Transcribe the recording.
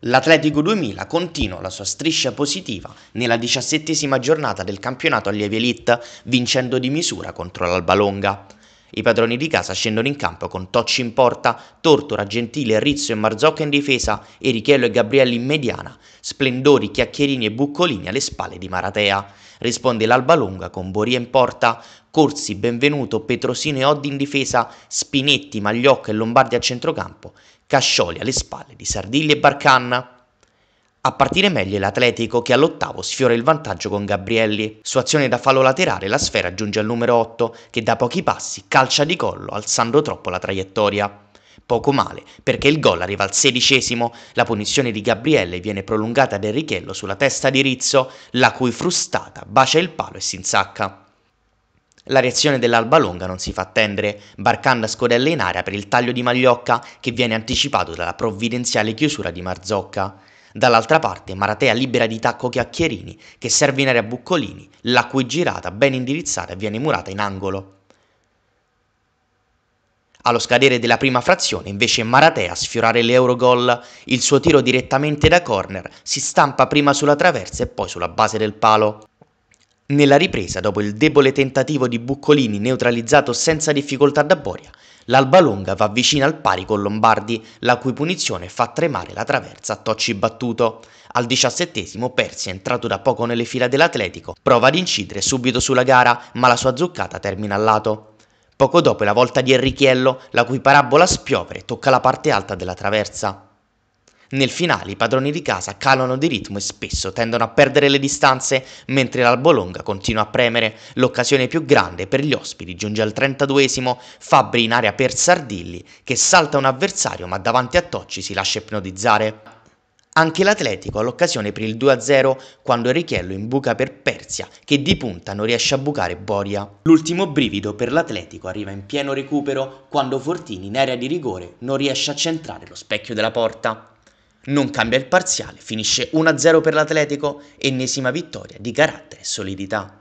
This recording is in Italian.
L'Atletico 2000 continua la sua striscia positiva nella diciassettesima giornata del campionato Allievi Elite, vincendo di misura contro l'Alba Longa. I padroni di casa scendono in campo con Tocci in porta, Tortora, Gentile, Rizzo e Marzocca in difesa, Erichello e Gabrielli in mediana, Splendori, Chiacchierini e Buccolini alle spalle di Maratea. Risponde l'Alba Longa con Boria in porta, Corsi, Benvenuto, Petrosino e Oddi in difesa, Spinetti, Magliocca e Lombardi a centrocampo, Cascioli alle spalle di Sardilli e Barcanna. A partire meglio l'Atletico che all'ottavo sfiora il vantaggio con Gabrielli. Su azione da fallo laterale la sfera giunge al numero 8 che da pochi passi calcia di collo alzando troppo la traiettoria. Poco male, perché il gol arriva al sedicesimo, la punizione di Gabrielli viene prolungata ad richello sulla testa di Rizzo, la cui frustata bacia il palo e si insacca. La reazione dell'Alba Longa non si fa attendere, barcando a scodelle in aria per il taglio di Magliocca che viene anticipato dalla provvidenziale chiusura di Marzocca. Dall'altra parte Maratea libera di tacco Chiacchierini che serve in aria Buccolini, la cui girata ben indirizzata viene murata in angolo. Allo scadere della prima frazione, invece, Maratea a sfiorare l'Eurogol, il suo tiro direttamente da corner si stampa prima sulla traversa e poi sulla base del palo. Nella ripresa, dopo il debole tentativo di Buccolini neutralizzato senza difficoltà da Boria, l'Alba Longa va vicino al pari con Lombardi, la cui punizione fa tremare la traversa a Tocci battuto. Al diciassettesimo Persi, entrato da poco nelle fila dell'Atletico, prova ad incidere subito sulla gara, ma la sua zuccata termina a lato. Poco dopo è la volta di Enrichiello, la cui parabola spiovere tocca la parte alta della traversa. Nel finale i padroni di casa calano di ritmo e spesso tendono a perdere le distanze, mentre l'Albolonga continua a premere. L'occasione più grande per gli ospiti giunge al 32esimo, Fabri in area per Sardilli, che salta un avversario ma davanti a Tocci si lascia ipnotizzare. Anche l'Atletico ha l'occasione per il 2-0 quando Richello imbuca per Persia che di punta non riesce a bucare Boria. L'ultimo brivido per l'Atletico arriva in pieno recupero quando Fortini in area di rigore non riesce a centrare lo specchio della porta. Non cambia il parziale, finisce 1-0 per l'Atletico, ennesima vittoria di carattere e solidità.